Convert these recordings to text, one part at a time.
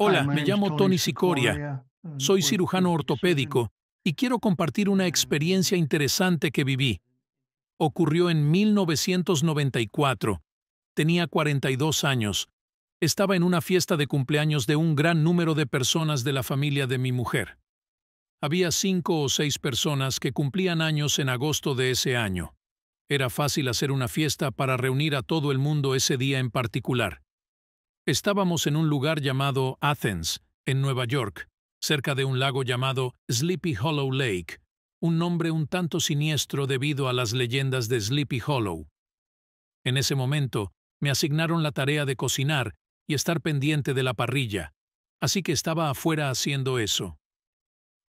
Hola, me llamo Tony Sicoria. Mm, Soy cirujano ortopédico y quiero compartir una experiencia interesante que viví. Ocurrió en 1994. Tenía 42 años. Estaba en una fiesta de cumpleaños de un gran número de personas de la familia de mi mujer. Había cinco o seis personas que cumplían años en agosto de ese año. Era fácil hacer una fiesta para reunir a todo el mundo ese día en particular. Estábamos en un lugar llamado Athens, en Nueva York, cerca de un lago llamado Sleepy Hollow Lake, un nombre un tanto siniestro debido a las leyendas de Sleepy Hollow. En ese momento, me asignaron la tarea de cocinar y estar pendiente de la parrilla, así que estaba afuera haciendo eso.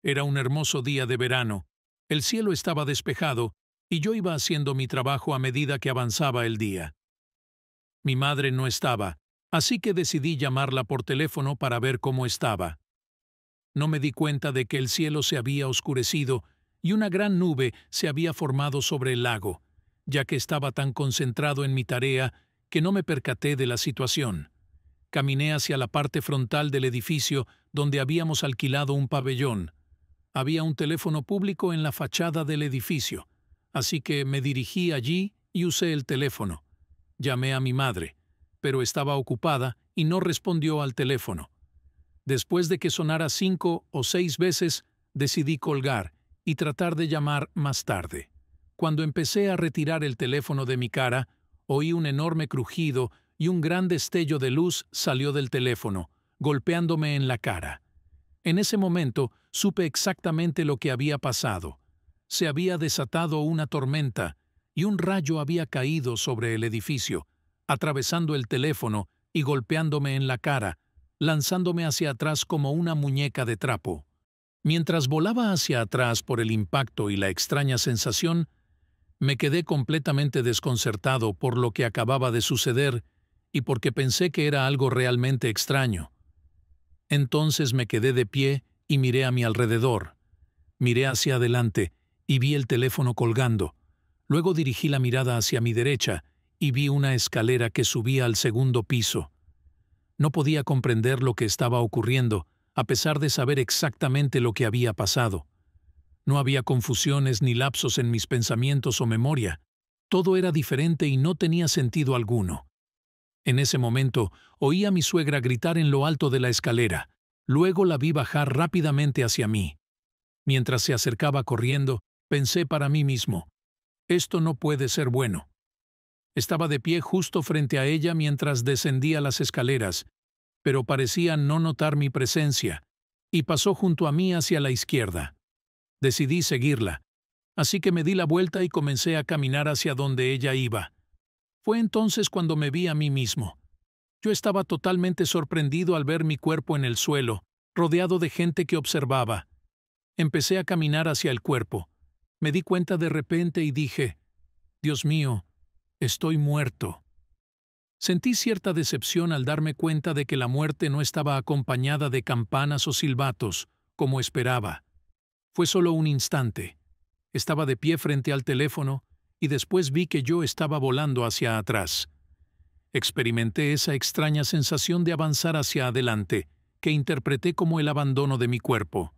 Era un hermoso día de verano, el cielo estaba despejado y yo iba haciendo mi trabajo a medida que avanzaba el día. Mi madre no estaba, Así que decidí llamarla por teléfono para ver cómo estaba. No me di cuenta de que el cielo se había oscurecido y una gran nube se había formado sobre el lago, ya que estaba tan concentrado en mi tarea que no me percaté de la situación. Caminé hacia la parte frontal del edificio donde habíamos alquilado un pabellón. Había un teléfono público en la fachada del edificio, así que me dirigí allí y usé el teléfono. Llamé a mi madre pero estaba ocupada y no respondió al teléfono. Después de que sonara cinco o seis veces, decidí colgar y tratar de llamar más tarde. Cuando empecé a retirar el teléfono de mi cara, oí un enorme crujido y un gran destello de luz salió del teléfono, golpeándome en la cara. En ese momento supe exactamente lo que había pasado. Se había desatado una tormenta y un rayo había caído sobre el edificio, atravesando el teléfono y golpeándome en la cara, lanzándome hacia atrás como una muñeca de trapo. Mientras volaba hacia atrás por el impacto y la extraña sensación, me quedé completamente desconcertado por lo que acababa de suceder y porque pensé que era algo realmente extraño. Entonces me quedé de pie y miré a mi alrededor. Miré hacia adelante y vi el teléfono colgando. Luego dirigí la mirada hacia mi derecha y vi una escalera que subía al segundo piso. No podía comprender lo que estaba ocurriendo, a pesar de saber exactamente lo que había pasado. No había confusiones ni lapsos en mis pensamientos o memoria. Todo era diferente y no tenía sentido alguno. En ese momento, oí a mi suegra gritar en lo alto de la escalera. Luego la vi bajar rápidamente hacia mí. Mientras se acercaba corriendo, pensé para mí mismo, esto no puede ser bueno. Estaba de pie justo frente a ella mientras descendía las escaleras, pero parecía no notar mi presencia, y pasó junto a mí hacia la izquierda. Decidí seguirla, así que me di la vuelta y comencé a caminar hacia donde ella iba. Fue entonces cuando me vi a mí mismo. Yo estaba totalmente sorprendido al ver mi cuerpo en el suelo, rodeado de gente que observaba. Empecé a caminar hacia el cuerpo. Me di cuenta de repente y dije, Dios mío, Estoy muerto. Sentí cierta decepción al darme cuenta de que la muerte no estaba acompañada de campanas o silbatos, como esperaba. Fue solo un instante. Estaba de pie frente al teléfono y después vi que yo estaba volando hacia atrás. Experimenté esa extraña sensación de avanzar hacia adelante, que interpreté como el abandono de mi cuerpo.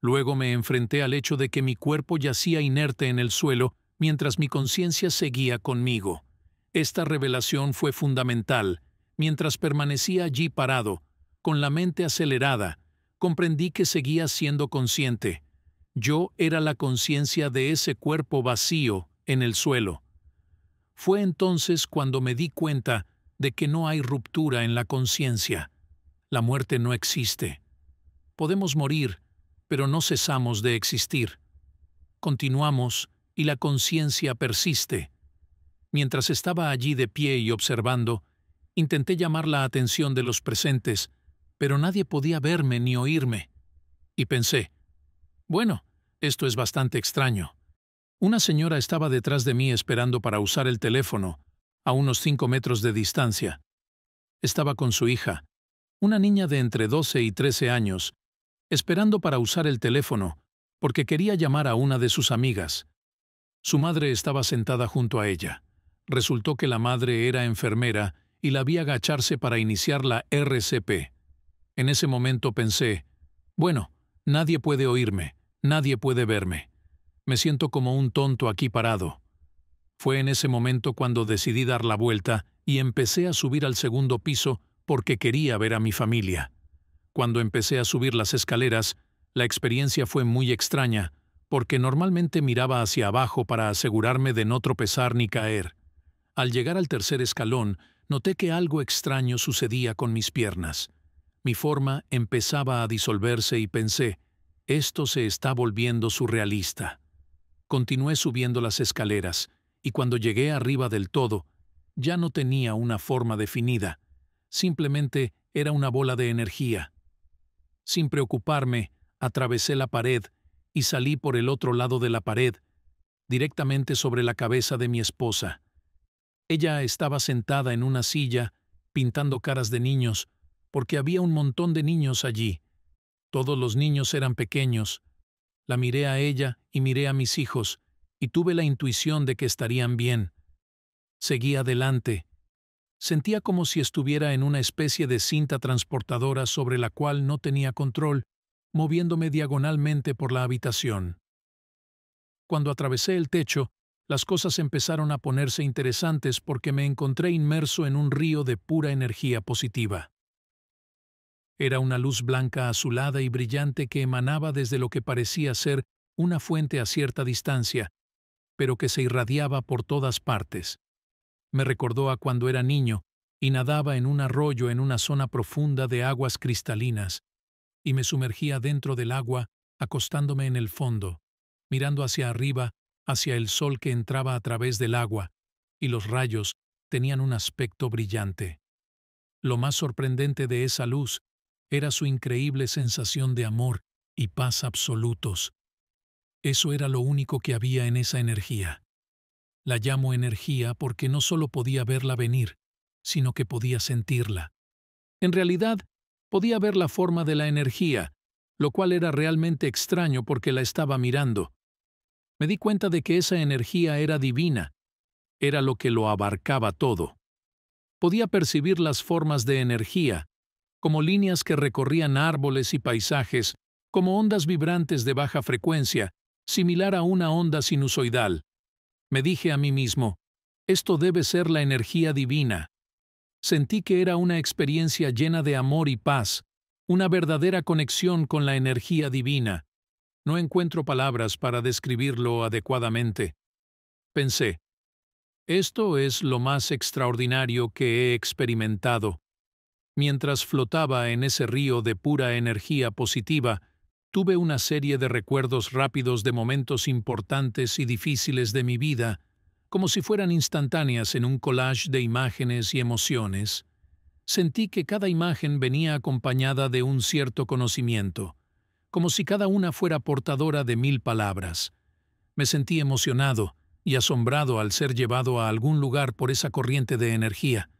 Luego me enfrenté al hecho de que mi cuerpo yacía inerte en el suelo mientras mi conciencia seguía conmigo. Esta revelación fue fundamental. Mientras permanecía allí parado, con la mente acelerada, comprendí que seguía siendo consciente. Yo era la conciencia de ese cuerpo vacío en el suelo. Fue entonces cuando me di cuenta de que no hay ruptura en la conciencia. La muerte no existe. Podemos morir, pero no cesamos de existir. Continuamos y la conciencia persiste. Mientras estaba allí de pie y observando, intenté llamar la atención de los presentes, pero nadie podía verme ni oírme. Y pensé, bueno, esto es bastante extraño. Una señora estaba detrás de mí esperando para usar el teléfono, a unos cinco metros de distancia. Estaba con su hija, una niña de entre 12 y 13 años, esperando para usar el teléfono, porque quería llamar a una de sus amigas. Su madre estaba sentada junto a ella. Resultó que la madre era enfermera y la vi agacharse para iniciar la RCP. En ese momento pensé, bueno, nadie puede oírme, nadie puede verme. Me siento como un tonto aquí parado. Fue en ese momento cuando decidí dar la vuelta y empecé a subir al segundo piso porque quería ver a mi familia. Cuando empecé a subir las escaleras, la experiencia fue muy extraña porque normalmente miraba hacia abajo para asegurarme de no tropezar ni caer. Al llegar al tercer escalón, noté que algo extraño sucedía con mis piernas. Mi forma empezaba a disolverse y pensé, esto se está volviendo surrealista. Continué subiendo las escaleras, y cuando llegué arriba del todo, ya no tenía una forma definida, simplemente era una bola de energía. Sin preocuparme, atravesé la pared y salí por el otro lado de la pared, directamente sobre la cabeza de mi esposa. Ella estaba sentada en una silla, pintando caras de niños, porque había un montón de niños allí. Todos los niños eran pequeños. La miré a ella y miré a mis hijos, y tuve la intuición de que estarían bien. Seguí adelante. Sentía como si estuviera en una especie de cinta transportadora sobre la cual no tenía control, moviéndome diagonalmente por la habitación. Cuando atravesé el techo, las cosas empezaron a ponerse interesantes porque me encontré inmerso en un río de pura energía positiva. Era una luz blanca azulada y brillante que emanaba desde lo que parecía ser una fuente a cierta distancia, pero que se irradiaba por todas partes. Me recordó a cuando era niño y nadaba en un arroyo en una zona profunda de aguas cristalinas, y me sumergía dentro del agua, acostándome en el fondo, mirando hacia arriba, hacia el sol que entraba a través del agua, y los rayos tenían un aspecto brillante. Lo más sorprendente de esa luz era su increíble sensación de amor y paz absolutos. Eso era lo único que había en esa energía. La llamo energía porque no solo podía verla venir, sino que podía sentirla. En realidad, podía ver la forma de la energía, lo cual era realmente extraño porque la estaba mirando. Me di cuenta de que esa energía era divina, era lo que lo abarcaba todo. Podía percibir las formas de energía, como líneas que recorrían árboles y paisajes, como ondas vibrantes de baja frecuencia, similar a una onda sinusoidal. Me dije a mí mismo, esto debe ser la energía divina, Sentí que era una experiencia llena de amor y paz, una verdadera conexión con la energía divina. No encuentro palabras para describirlo adecuadamente. Pensé, esto es lo más extraordinario que he experimentado. Mientras flotaba en ese río de pura energía positiva, tuve una serie de recuerdos rápidos de momentos importantes y difíciles de mi vida, como si fueran instantáneas en un collage de imágenes y emociones, sentí que cada imagen venía acompañada de un cierto conocimiento, como si cada una fuera portadora de mil palabras. Me sentí emocionado y asombrado al ser llevado a algún lugar por esa corriente de energía.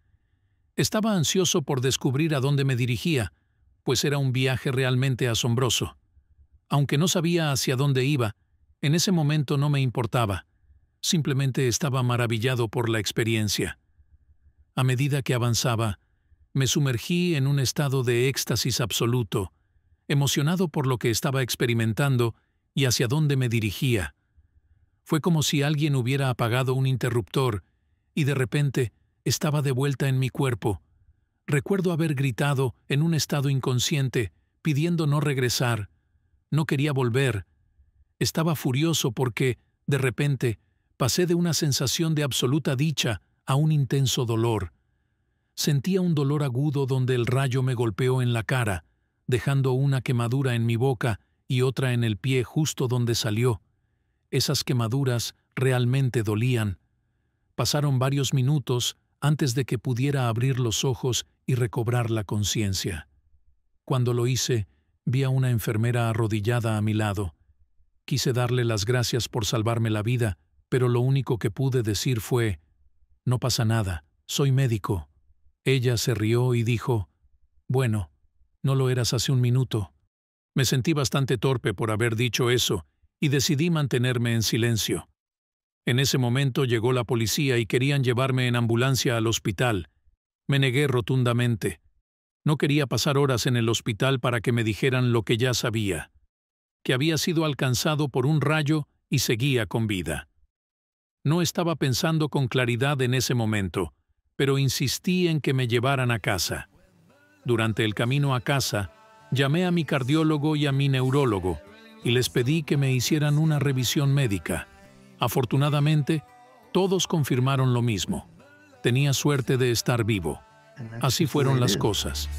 Estaba ansioso por descubrir a dónde me dirigía, pues era un viaje realmente asombroso. Aunque no sabía hacia dónde iba, en ese momento no me importaba Simplemente estaba maravillado por la experiencia. A medida que avanzaba, me sumergí en un estado de éxtasis absoluto, emocionado por lo que estaba experimentando y hacia dónde me dirigía. Fue como si alguien hubiera apagado un interruptor y de repente estaba de vuelta en mi cuerpo. Recuerdo haber gritado en un estado inconsciente, pidiendo no regresar. No quería volver. Estaba furioso porque, de repente, Pasé de una sensación de absoluta dicha a un intenso dolor. Sentía un dolor agudo donde el rayo me golpeó en la cara, dejando una quemadura en mi boca y otra en el pie justo donde salió. Esas quemaduras realmente dolían. Pasaron varios minutos antes de que pudiera abrir los ojos y recobrar la conciencia. Cuando lo hice, vi a una enfermera arrodillada a mi lado. Quise darle las gracias por salvarme la vida, pero lo único que pude decir fue, No pasa nada, soy médico. Ella se rió y dijo, Bueno, no lo eras hace un minuto. Me sentí bastante torpe por haber dicho eso, y decidí mantenerme en silencio. En ese momento llegó la policía y querían llevarme en ambulancia al hospital. Me negué rotundamente. No quería pasar horas en el hospital para que me dijeran lo que ya sabía, que había sido alcanzado por un rayo y seguía con vida. No estaba pensando con claridad en ese momento, pero insistí en que me llevaran a casa. Durante el camino a casa, llamé a mi cardiólogo y a mi neurólogo y les pedí que me hicieran una revisión médica. Afortunadamente, todos confirmaron lo mismo. Tenía suerte de estar vivo. Así fueron las cosas.